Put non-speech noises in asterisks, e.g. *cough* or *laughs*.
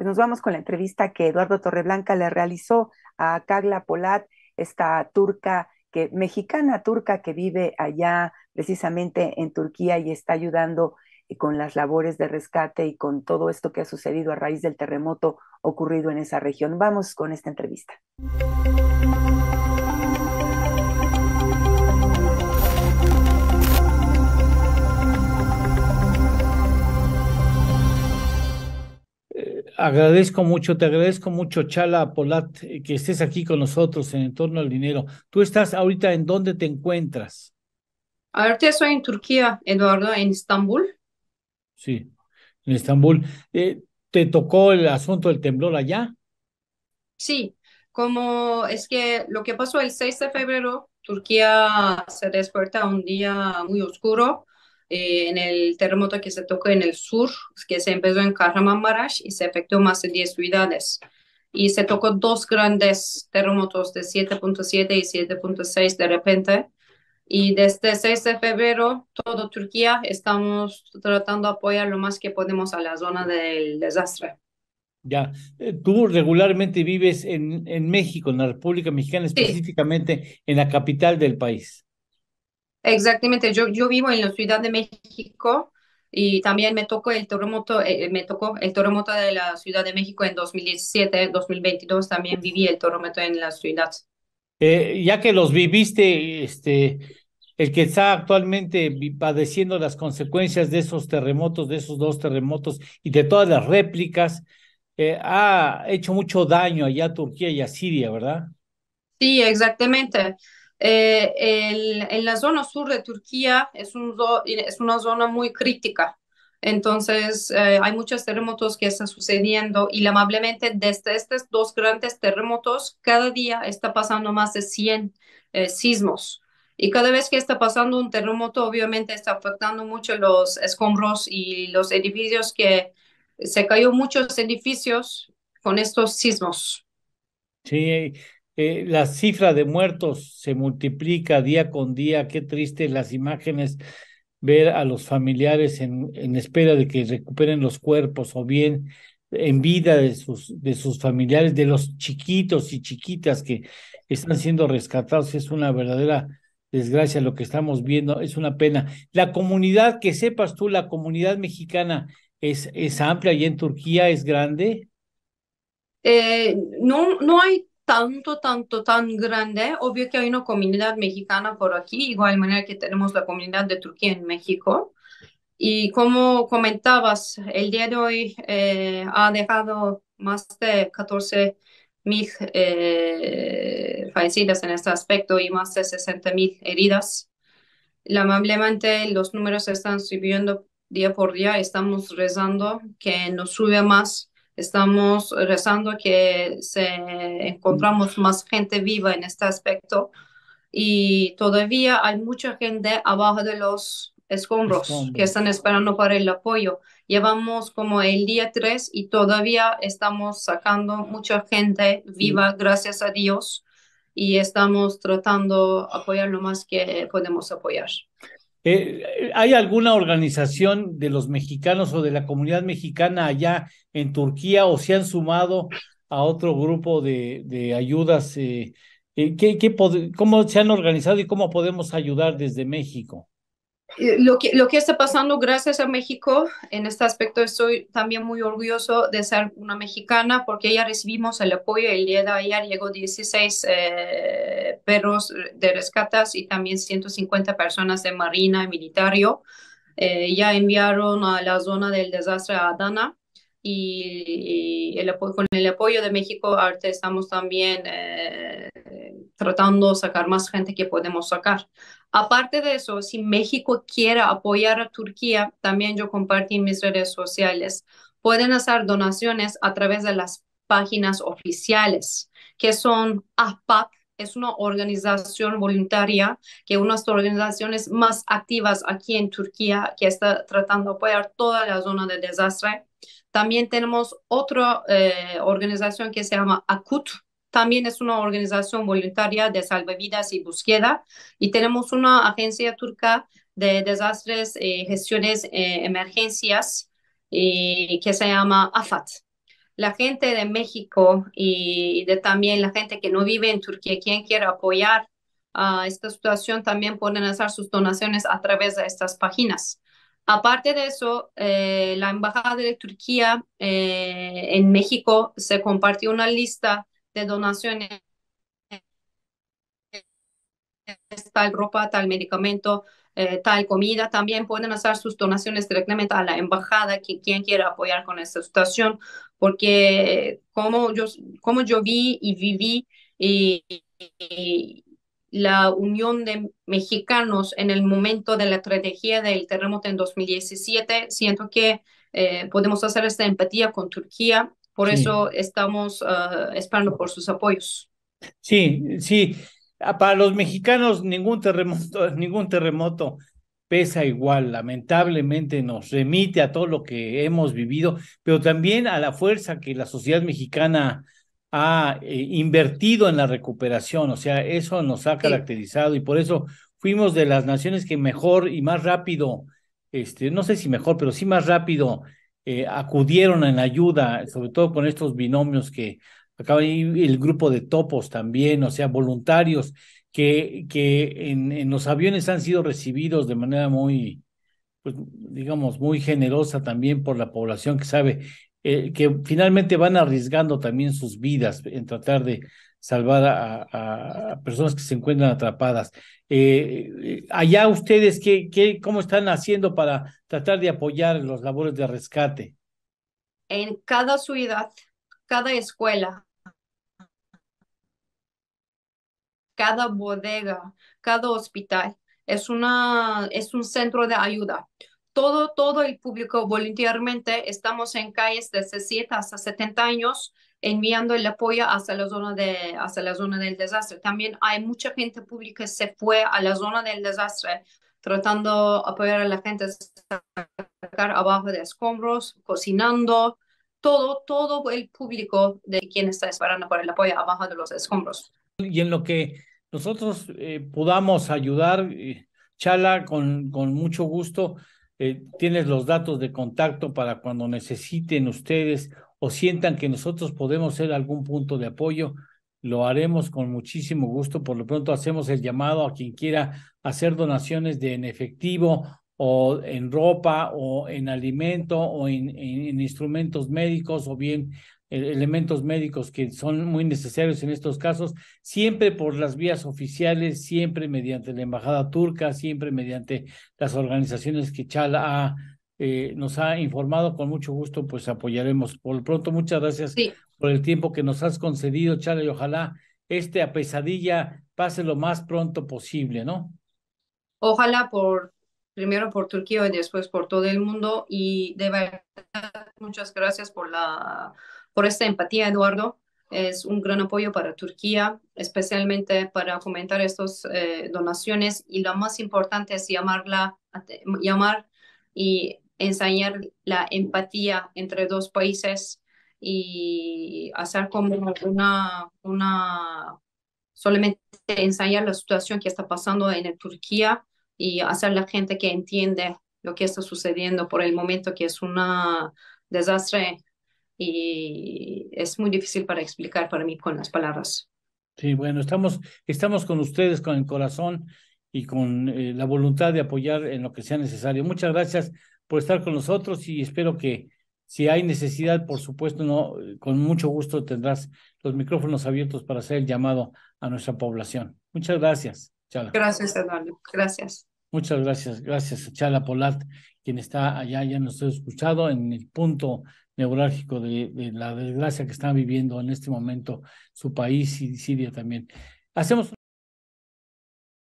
Pues nos vamos con la entrevista que Eduardo Torreblanca le realizó a Kagla Polat, esta turca que mexicana turca que vive allá precisamente en Turquía y está ayudando eh, con las labores de rescate y con todo esto que ha sucedido a raíz del terremoto ocurrido en esa región. Vamos con esta entrevista. Agradezco mucho, te agradezco mucho, Chala Polat, que estés aquí con nosotros en torno al dinero. ¿Tú estás ahorita en dónde te encuentras? Ahorita estoy en Turquía, Eduardo, en Estambul. Sí, en Estambul. Eh, ¿Te tocó el asunto del temblor allá? Sí, como es que lo que pasó el 6 de febrero, Turquía se despierta un día muy oscuro eh, en el terremoto que se tocó en el sur, que se empezó en Kahramanmaraş y se afectó más de 10 ciudades. Y se tocó dos grandes terremotos de 7.7 y 7.6 de repente. Y desde 6 de febrero, todo Turquía estamos tratando de apoyar lo más que podemos a la zona del desastre. Ya, eh, tú regularmente vives en, en México, en la República Mexicana, específicamente en la capital del país. Exactamente, yo, yo vivo en la Ciudad de México y también me tocó el terremoto, eh, me tocó el terremoto de la Ciudad de México en 2017, 2022 también viví el terremoto en la ciudad. Eh, ya que los viviste, este, el que está actualmente padeciendo las consecuencias de esos terremotos, de esos dos terremotos y de todas las réplicas, eh, ha hecho mucho daño allá a Turquía y a Siria, ¿verdad? Sí, exactamente el, en la zona sur de Turquía es, un, es una zona muy crítica. Entonces, eh, hay muchos terremotos que están sucediendo y lamentablemente desde estos dos grandes terremotos, cada día está pasando más de 100 eh, sismos. Y cada vez que está pasando un terremoto, obviamente está afectando mucho los escombros y los edificios que se cayó muchos edificios con estos sismos. Sí, eh, la cifra de muertos se multiplica día con día, qué triste las imágenes ver a los familiares en, en espera de que recuperen los cuerpos o bien en vida de sus, de sus familiares, de los chiquitos y chiquitas que están siendo rescatados. Es una verdadera desgracia lo que estamos viendo, es una pena. La comunidad, que sepas tú, la comunidad mexicana es, es amplia y en Turquía es grande. Eh, no, no hay tanto, tanto, tan grande. Obvio que hay una comunidad mexicana por aquí, igual manera que tenemos la comunidad de Turquía en México. Y como comentabas, el día de hoy eh, ha dejado más de 14 mil eh, fallecidas en este aspecto y más de 60 mil heridas. Lamentablemente los números están subiendo día por día. Estamos rezando que no sube más Estamos rezando que se encontramos más gente viva en este aspecto y todavía hay mucha gente abajo de los escombros, que están esperando para el apoyo. Llevamos como el día 3 y todavía estamos sacando mucha gente viva, gracias a Dios, y estamos tratando de apoyar lo más que podemos apoyar. Eh, ¿Hay alguna organización de los mexicanos o de la comunidad mexicana allá en Turquía o se han sumado a otro grupo de, ayudas? Eh, eh, qué ¿Cómo se han organizado y cómo podemos ayudar desde México? Eh, lo que, lo que está pasando gracias a México, en este aspecto estoy también muy orgulloso de ser una mexicana porque ya recibimos el apoyo. El día de ayer llegó 16 eh, perros de rescatas y también 150 personas de marina y militario. Eh, ya enviaron a la zona del desastre a Adana y, el, con el apoyo de México arte estamos también eh, tratando de sacar más gente que podemos sacar. Aparte de eso, si México quiere apoyar a Turquía, también yo compartí en mis redes sociales, pueden hacer donaciones a través de las páginas oficiales, que son APAP es una organización voluntaria, que una de las organizaciones más activas aquí en Turquía que está tratando de apoyar toda la zona de desastre. También tenemos otra eh, organización que se llama ACUT, también es una organización voluntaria de salvavidas y búsqueda. Y tenemos una agencia turca de desastres, eh, gestiones, eh, emergencias, eh, que se llama AFAT la gente de México y de también la gente que no vive en Turquía, quien quiera apoyar a ah, esta situación, también pueden hacer sus donaciones a través de estas páginas. Aparte de eso, eh, la Embajada de Turquía eh, en México se compartió una lista de donaciones tal ropa, tal medicamento, eh, tal comida. También pueden hacer sus donaciones directamente a la embajada, que, quien quiera apoyar con esta situación, porque como yo, como yo vi y viví la unión de mexicanos en el momento de la estrategia del terremoto en 2017, siento que eh, podemos hacer esta empatía con Turquía, por eso estamos eh, esperando por sus apoyos. Sí, sí. Ah, para los mexicanos ningún terremoto, *laughs* ningún terremoto pesa igual, lamentablemente nos remite a todo lo que hemos vivido, pero también a la fuerza que la sociedad mexicana ha eh, invertido en la recuperación, o sea, eso nos ha caracterizado y por eso fuimos de las naciones que mejor y más rápido, este, no sé si mejor, pero sí más rápido eh, acudieron en ayuda, sobre todo con estos binomios que acaba el grupo de topos también, o sea, voluntarios que, que en, los aviones han sido recibidos de manera muy, pues, digamos, muy generosa también por la población que sabe, eh, que finalmente van arriesgando también sus vidas en tratar de salvar a, personas que se encuentran atrapadas. Eh, eh, allá ustedes, ¿qué, qué, cómo están haciendo para tratar de apoyar los labores de rescate? En cada ciudad, cada escuela, cada bodega, cada hospital. Es, una, es un centro de ayuda. Todo, todo el público voluntariamente estamos en calles desde 7 hasta 70 años enviando el apoyo hacia la zona, de, hacia la zona del desastre. También hay mucha gente pública que se fue a la zona del desastre tratando de apoyar a la gente sacar abajo de escombros, cocinando, todo, todo el público de quien está esperando por el apoyo abajo de los escombros. Y en lo que nosotros eh, podamos ayudar, eh, Chala, con, con mucho gusto. Eh, tienes los datos de contacto para cuando necesiten ustedes o sientan que nosotros podemos ser algún punto de apoyo. Lo haremos con muchísimo gusto. Por lo pronto hacemos el llamado a quien quiera hacer donaciones de en efectivo o en ropa o en alimento o en instrumentos médicos o bien e-, elementos médicos que son muy necesarios en estos casos, siempre por las vías oficiales, siempre mediante la Embajada Turca, siempre mediante las organizaciones que Chala eh, nos ha informado. Con mucho gusto, pues apoyaremos. Por lo pronto, muchas gracias por el tiempo que nos has concedido, Chala, y ojalá este a pesadilla pase lo más pronto posible, ¿no? Ojalá por primero por Turquía y después por todo el mundo y de verdad muchas gracias por la por esta empatía, Eduardo. Es un gran apoyo para Turquía, especialmente para fomentar estas eh, donaciones. Y lo más importante es llamarla, llamar y enseñar la empatía entre dos países y hacer como una, una solamente enseñar la situación que está pasando en Turquía y hacer la gente que entiende lo que está sucediendo por el momento, que es un desastre y es muy difícil para explicar para mí con las palabras. Sí, bueno, estamos, estamos con ustedes con el corazón y con eh, la voluntad de apoyar en lo que sea necesario. Muchas gracias por estar con nosotros y espero que si hay necesidad, por supuesto, no, eh, con mucho gusto tendrás los micrófonos abiertos para hacer el llamado a nuestra población. Muchas gracias, Gracias, Eduardo. Gracias. Muchas gracias, gracias Chala Polat, quien está allá, ya nos ha escuchado en el punto neurálgico de, la desgracia que están viviendo en este momento su país y Siria también. Hacemos